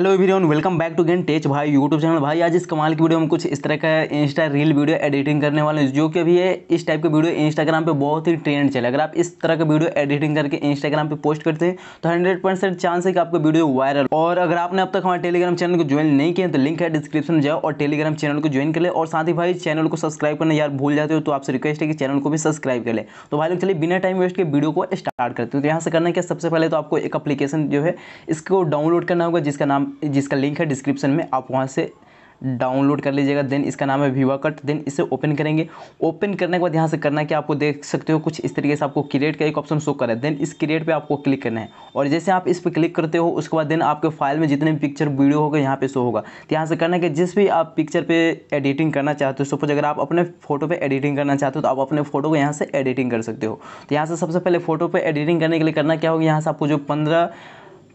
hello everyone welcome back to gain tech भाई YouTube channel भाई आज इस कमाल की वीडियो में कुछ इस तरह का इंस्टा रील वीडियो एडिटिंग करने वाले हैं जो कि अभी है इस टाइप के वीडियो इंस्टाग्राम पे बहुत ही ट्रेंड चले अगर आप इस तरह का वीडियो एडिटिंग करके इंस्टाग्राम पे पोस्ट करते हैं तो हंड्रेड परसेंट चांस है कि आपका वीडियो वायरल और अगर आपने अब तक हमारे टेलीग्राम चैनल को ज्वाइन नहीं किया तो लिंक है डिस्क्रिप्शन में जाओ और टेलीग्राम चैनल को ज्वाइन कर ले और साथ ही भाई चैनल को सब्सक्राइब करना यार भूल जाते हो तो आपसे रिक्वेस्ट है कि चैनल को भी सब्सक्राइब कर ले तो भाई लोग चलिए बिना टाइम वेस्ट के वीडियो को स्टार्ट करते हो तो यहाँ से करना क्या सबसे पहले तो आपको एक अपलीकेशन जो है इसको डाउनलोड करना होगा जिसका नाम जिसका लिंक है डिस्क्रिप्शन में आप वहाँ से डाउनलोड कर लीजिएगा देन इसका नाम है वीवा कट देन इसे ओपन करेंगे ओपन करने के बाद यहाँ से करना कि आपको देख सकते हो कुछ इस तरीके से आपको क्रिएट का एक ऑप्शन शो करें है देन इस क्रिएट पे आपको क्लिक करना है और जैसे आप इस पर क्लिक करते हो उसके बाद देन आपके फाइल में जितने भी पिक्चर वीडियो होगा यहाँ पे शो होगा तो यहाँ से करना है कि जिस भी आप पिक्चर पर एडिटिंग करना चाहते हो सपोज अगर आप अपने फोटो पर एडिटिंग करना चाहते हो तो आप अपने फोटो को यहाँ से एडिटिंग कर सकते हो तो यहाँ से सबसे पहले फोटो पर एडिटिंग करने के लिए करना क्या होगा यहाँ से आपको जो पंद्रह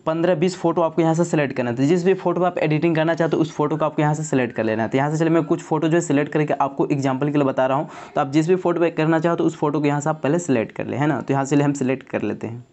पंद्रह बीस फोटो आपको यहाँ से सेलेक्ट करना था जिस भी फोटो आप एडिटिंग करना चाहते हो उस फोटो को आपको यहाँ से सेलेक्ट कर लेना था तो यहाँ से चले मैं कुछ फोटो जो है सिलेक्ट करके आपको एग्जाम्पल के लिए बता रहा हूँ तो आप जिस भी फोटो करना चाहो तो उस फोटो को यहाँ से आप पहले सेलेक्ट कर ले है ना तो यहाँ से हम सिलेक्ट कर लेते हैं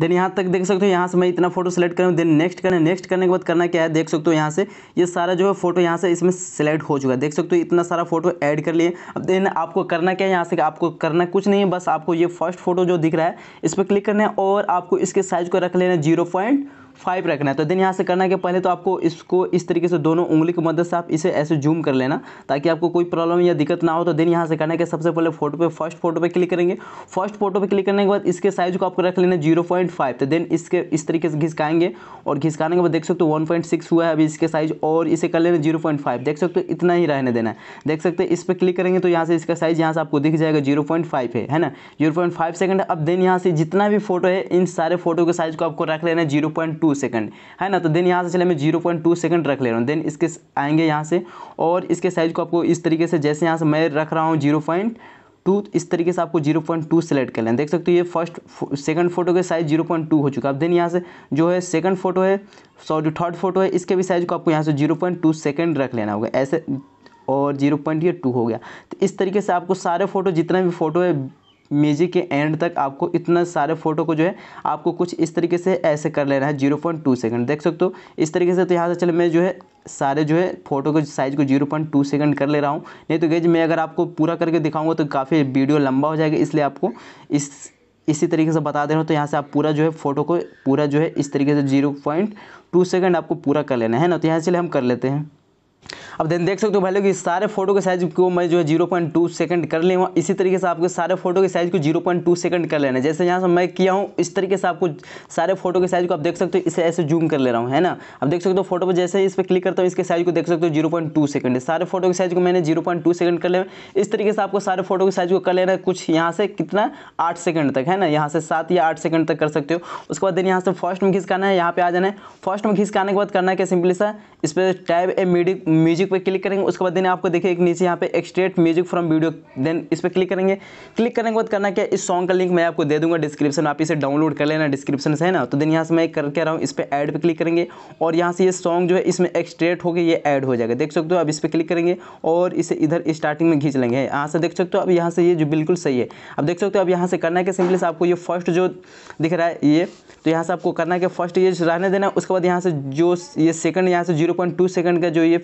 देन यहाँ तक देख सकते हो यहाँ से मैं इतना फोटो सेलेक्ट करूँ देन नेक्स्ट करें नेक्स्ट करने के बाद करना क्या है देख सकते हो यहाँ से ये सारा जो है फोटो यहाँ से इसमें सेलेक्ट हो चुका है देख सकते हो इतना सारा फोटो ऐड कर लिए अब देन आपको करना क्या है यहाँ से आपको करना कुछ नहीं है बस आपको ये फर्स्ट फोटो जो दिख रहा है इस पर क्लिक करना है और आपको इसके साइज़ को रख लेना है जीरो पॉइंट फाइव रखना है तो देन यहाँ से करना है कि पहले तो आपको इसको इस तरीके से दोनों उंगली की मदद से आप इसे ऐसे जूम कर लेना ताकि आपको कोई प्रॉब्लम या दिक्कत ना हो तो देन यहाँ से करना है कि सबसे पहले फोटो पे फर्स्ट फोटो पे क्लिक करेंगे फर्स्ट फोटो पे क्लिक करने के बाद इसके साइज को आपको रख लेना जीरो पॉइंट फाइव तो देन इसके इस तरीके से घिसकाएंगे और घिसकाने के बाद देख सकते हो वन पॉइंट सिक्स हुआ है अभी इसके साइज और इसे कर लेना जीरो पॉइंट फाइव देख सकते हो इतना ही रहने देना है देख सकते इस पर क्लिक करेंगे तो यहाँ से इसका साइज यहाँ से आपको दिख जाएगा जीरो पॉइंट फाइव है है ना जीरो पॉइंट फाइव सेकंड अब देन यहाँ से जितना भी फोटो है इन सारे फोटो के साइज को आपको रख लेना है zero point two two second है ना तो देन यहाँ से चले मैं जीरो पॉइंट टू सेकेंड रख ले रहा हूँ देन इसके आएंगे यहाँ से और इसके साइज़ को आपको इस तरीके से जैसे यहाँ से मैं रख रहा हूँ जीरो पॉइंट टू इस तरीके से आपको जीरो पॉइंट टू सेलेक्ट कर लें देख सकते हो ये फर्स्ट सेकंड फोटो के साइज़ जीरो पॉइंट टू हो चुका है अब देन यहाँ से जो है सेकंड फोटो है सॉरी जो थर्ड फोटो है इसके भी साइज़ को आपको यहाँ से जीरो पॉइंट टू सेकेंड रख लेना होगा ऐसे और जीरो पॉइंट ये टू हो गया तो इस तरीके से आपको सारे फोटो जितना भी फोटो है मेजिक के एंड तक आपको इतना सारे फोटो को जो है आपको कुछ इस तरीके से ऐसे कर लेना है जीरो पॉइंट टू सेकेंड देख सकते हो इस तरीके से तो यहाँ से चले मैं जो है सारे जो है फोटो के साइज़ को जीरो पॉइंट टू सेकेंड कर ले रहा हूँ नहीं तो गैज मैं अगर आपको पूरा करके दिखाऊंगा तो काफ़ी वीडियो लंबा हो जाएगा इसलिए आपको इस इसी तरीके से बता दे रहा हूँ तो यहाँ से आप पूरा जो है फोटो को पूरा जो है इस तरीके से जीरो पॉइंट टू सेकेंड आपको पूरा कर लेना है ना तो यहाँ से हम कर लेते हैं अब देन देख सकते हो भाई लोग इस सारे फोटो के साइज को मैं जो है जीरो पॉइंट टू सेकंड कर हूँ इसी तरीके से आपको सारे फोटो के साइज को जीरो पॉइंट टू सेकंड कर लेना जैसे यहाँ से मैं किया हूँ इस तरीके से आपको सारे फोटो के साइज को आप देख सकते हो इसे ऐसे जूम कर ले रहा हूँ है ना अब देख सकते हो फोटो पर जैसे इस पर क्लिक करता हूँ इसके साइज को देख सकते हो जीरो पॉइंट टू सेकंड सारे फोटो के साइज को मैंने जीरो पॉइंट टू सेकंड कर लेना इस तरीके से आपको सारे फोटो के साइज को कर लेना है कुछ यहाँ से कितना आठ सेकंड तक है ना यहाँ से सात या आठ सेकंड तक कर सकते हो उसके बाद देन यहाँ से फर्स्ट में खिसकाना है यहाँ पे आ जाना है फर्स्ट में खिसकाने के बाद करना है क्या सिंपली सा इस पर टैब ए म्यूजिक म्यूजिक पे क्लिक करेंगे उसके बाद देने आपको देखिए नीचे यहाँ पे extract music from video then इस पर क्लिक करेंगे क्लिक करने के बाद करना क्या इस सॉन्ग का लिंक मैं आपको दे दूंगा डिस्क्रिप्शन आप इसे डाउनलोड कर लेना डिस्क्रिप्शन से है ना तो देन यहाँ से मैं करके रहा हूँ इस पर ऐड पर क्लिक करेंगे और यहाँ से ये सॉन्ग जो है इसमें एक्सट्रेट होकर ये ऐड हो जाएगा देख सकते हो आप इस पर क्लिक करेंगे और इसे इधर स्टार्टिंग में खींच लेंगे यहाँ से देख सकते हो अब यहाँ से ये जो बिल्कुल सही है अब देख सकते हो अब यहाँ से करना क्या सिंपली से आपको ये फर्स्ट जो दिख रहा है ये तो यहाँ से आपको करना है कि फर्स्ट ये रहने देना उसके बाद यहाँ से जो ये सेकंड यहाँ से जीरो पॉइंट टू सेकंड का जो ये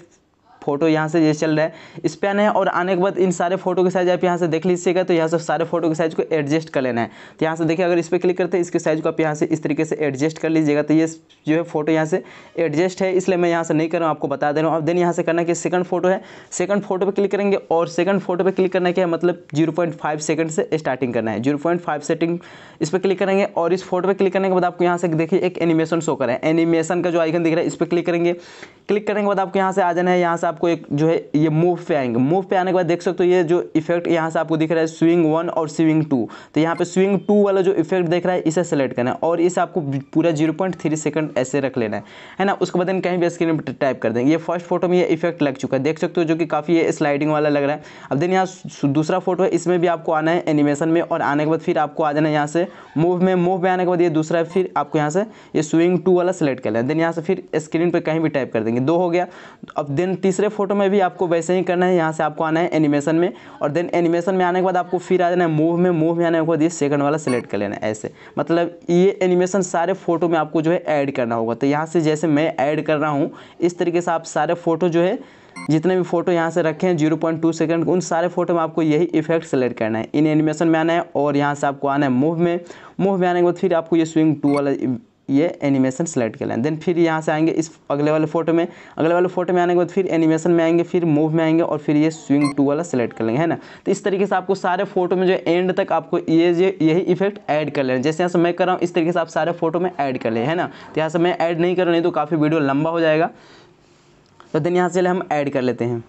फोटो यहाँ से ये चल रहा है स्पेन है और आने के बाद इन सारे फोटो के साइज आप यहाँ से देख लीजिएगा तो यहाँ से सारे फोटो के साइज को एडजस्ट कर लेना है तो यहाँ से देखिए अगर इस पर क्लिक करते हैं इसके साइज को आप यहाँ से इस तरीके से एडजस्ट कर लीजिएगा तो ये जो है फोटो यहाँ से एडजस्ट है इसलिए मैं यहाँ से नहीं कर रहा हूँ आपको बता दे रहा हूँ अब देन यहाँ से करना कि सेकंड फोटो है सेकंड फोटो पर क्लिक करेंगे और सेकंड फोटो पर क्लिक करना क्या है मतलब जीरो सेकंड से स्टार्टिंग करना है जीरो सेटिंग इस पर क्लिक करेंगे और इस फोटो पर क्लिक करने के बाद आपको यहाँ से देखिए एक एनिमेशन शो करें एनिमेशन का जो आइकन दिख रहा है इस पर क्लिक करेंगे क्लिक करने के बाद आपको यहाँ से आ जाना है यहाँ से आप आपको एक जो है ये मूव पे आएंगे मूव पे आने के बाद देख सकते हो ये जो इफेक्ट यहाँ से आपको दिख रहा है स्विंग वन और स्विंग टू तो यहाँ पे स्विंग टू वाला जो इफेक्ट देख रहा है इसे सेलेक्ट करना है और इसे आपको पूरा जीरो पॉइंट थ्री सेकंड ऐसे रख लेना है है ना उसके बाद कहीं भी स्क्रीन पर टाइप कर देंगे ये फर्स्ट फोटो में ये इफेक्ट लग चुका है देख सकते हो जो कि काफ़ी स्लाइडिंग वाला लग रहा है अब देन यहाँ दूसरा फोटो है इसमें भी आपको आना है एनिमेशन में और आने के बाद फिर आपको आ जाना है यहाँ से मूव में मूव में आने के बाद ये दूसरा फिर आपको यहाँ से ये स्विंग टू वाला सेलेक्ट कर लेना देन यहाँ से फिर स्क्रीन पर कहीं भी टाइप कर देंगे दो हो गया अब देन तीसरे दूसरे फोटो में भी आपको वैसे ही करना है यहाँ से आपको आना है एनिमेशन में और देन एनिमेशन में आने के बाद आपको फिर आ जाना है मूव में मूव में आने के बाद ये सेकंड वाला सेलेक्ट कर लेना है ऐसे मतलब ये एनिमेशन सारे फोटो में आपको जो है ऐड करना होगा तो यहाँ से जैसे मैं ऐड कर रहा हूँ इस तरीके से आप सारे फ़ोटो जो है जितने भी फोटो यहाँ से रखे हैं जीरो पॉइंट टू सेकेंड उन सारे फोटो में आपको यही इफेक्ट सेलेक्ट करना है इन एनिमेशन में आना है और यहाँ से आपको आना है मूव में मूव में आने के बाद फिर आपको ये स्विंग टू वाला ये एनिमेशन सेलेक्ट कर लें देन फिर यहाँ से आएंगे इस अगले वाले फोटो में अगले वाले फोटो में आने के बाद फिर एनिमेशन में आएंगे फिर मूव में आएंगे और फिर ये स्विंग टू वाला सेलेक्ट कर लेंगे है ना तो इस तरीके से आपको सारे फोटो में जो एंड तक आपको ये ये यही इफेक्ट ऐड कर लेना जैसे यहाँ से मैं कर रहा हूँ इस तरीके से आप सारे फोटो में ऐड कर लें है ना तो यहाँ से मैं ऐड नहीं कर रहा नहीं तो काफ़ी वीडियो लंबा हो जाएगा तो देन यहाँ से हम ऐड कर लेते हैं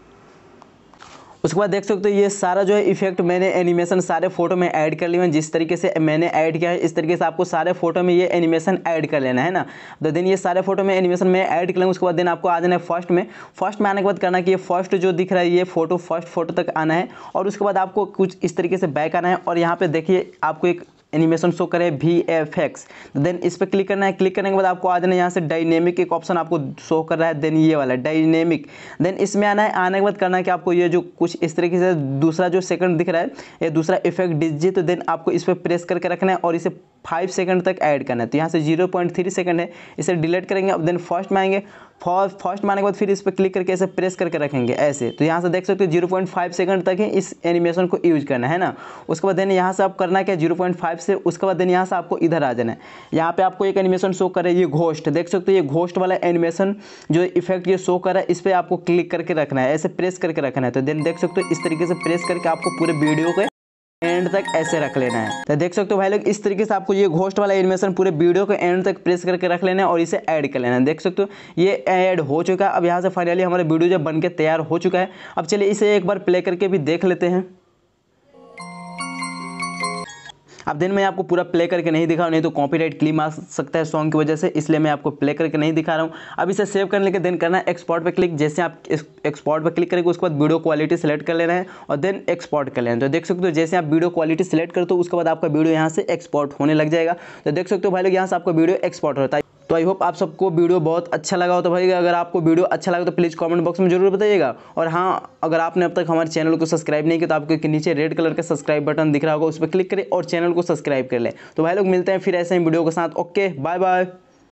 उसके बाद देख सकते हो ये सारा जो है इफेक्ट मैंने एनिमेशन सारे फोटो में ऐड कर लिया है जिस तरीके से मैंने ऐड किया है इस तरीके से आपको सारे फोटो में ये एनिमेशन ऐड कर लेना है ना तो देन ये सारे फोटो में एनिमेशन मैं ऐड कर लूँगा उसके बाद देन आपको आ जाना है फर्स्ट में फर्स्ट में आने के बाद करना कि ये फर्स्ट जो दिख रहा है ये फोटो फर्स्ट फोटो तक आना है और उसके बाद आपको कुछ इस तरीके से बैक आना है और यहाँ पर देखिए आपको एक एनिमेशन शो करे वी एफ एक्स देन इस पर क्लिक करना है क्लिक करने के बाद आपको आ जाना यहाँ से डायनेमिक एक ऑप्शन आपको शो कर रहा है देन ये वाला डायनेमिक देन इसमें आना है आने के बाद करना है कि आपको ये जो कुछ इस तरीके से दूसरा जो सेकंड दिख रहा है ये दूसरा इफेक्ट डिजिट देन आपको इस पर प्रेस करके रखना है और इसे फाइव सेकंड तक ऐड करना है तो यहाँ से जीरो पॉइंट थ्री सेकंड है इसे डिलीट करेंगे अब देन फर्स्ट में आएंगे फर्स्ट आने के बाद फिर इस पर क्लिक करके ऐसे प्रेस करके रखेंगे ऐसे तो यहाँ से देख सकते हो जीरो पॉइंट फाइव सेकंड तक ही इस एनिमेशन को यूज करना है ना उसके बाद देन यहाँ से आप करना क्या जीरो पॉइंट फाइव से उसके बाद देन यहाँ से आपको इधर आ जाना है यहाँ पे आपको एक एनिमेशन शो करे ये घोस्ट देख सकते हो ये घोस्ट वाला एनिमेशन जो इफेक्ट ये शो कर रहा है इस पर आपको क्लिक करके रखना है ऐसे प्रेस करके रखना है तो देन देख सकते हो इस तरीके से प्रेस करके आपको पूरे वीडियो के एंड तक ऐसे रख लेना है तो देख सकते हो भाई लोग इस तरीके से आपको ये घोस्ट वाला एनिमेशन पूरे वीडियो को एंड तक प्रेस करके रख लेना है और इसे ऐड कर लेना है देख सकते हो ये ऐड हो चुका है अब यहाँ से फाइनली हमारा वीडियो जब बन के तैयार हो चुका है अब चलिए इसे एक बार प्ले करके भी देख लेते हैं अब दिन मैं आपको पूरा प्ले करके नहीं दिखा नहीं तो कॉपीराइट क्लीम आ सकता है सॉन्ग की वजह से इसलिए मैं आपको प्ले करके नहीं दिखा रहा हूँ अब इसे सेव करने के दिन करना है एक्सपोर्ट पर क्लिक जैसे आप एक्सपोर्ट पर क्लिक करेंगे उसके बाद वीडियो क्वालिटी सेलेक्ट कर ले रहे हैं और देन एक्सपोर्ट कर ले तो देख सकते हो जैसे आप वीडियो क्वालिटी सेलेक्ट करते हो उसके बाद आपका वीडियो यहाँ से एक्सपोर्ट होने लग जाएगा तो देख सकते हो भाई लोग यहाँ से आपका वीडियो एक्सपोर्ट होता है तो आई होप आप सबको वीडियो बहुत अच्छा लगा हो तो भाई अगर आपको वीडियो अच्छा लगा तो प्लीज़ कमेंट बॉक्स में जरूर बताइएगा और हाँ अगर आपने अब तक हमारे चैनल को सब्सक्राइब नहीं किया तो आपको नीचे रेड कलर का सब्सक्राइब बटन दिख रहा होगा उस पर क्लिक करें और चैनल को सब्सक्राइब कर लें तो भाई लोग मिलते हैं फिर ऐसे ही वीडियो के साथ ओके बाय बाय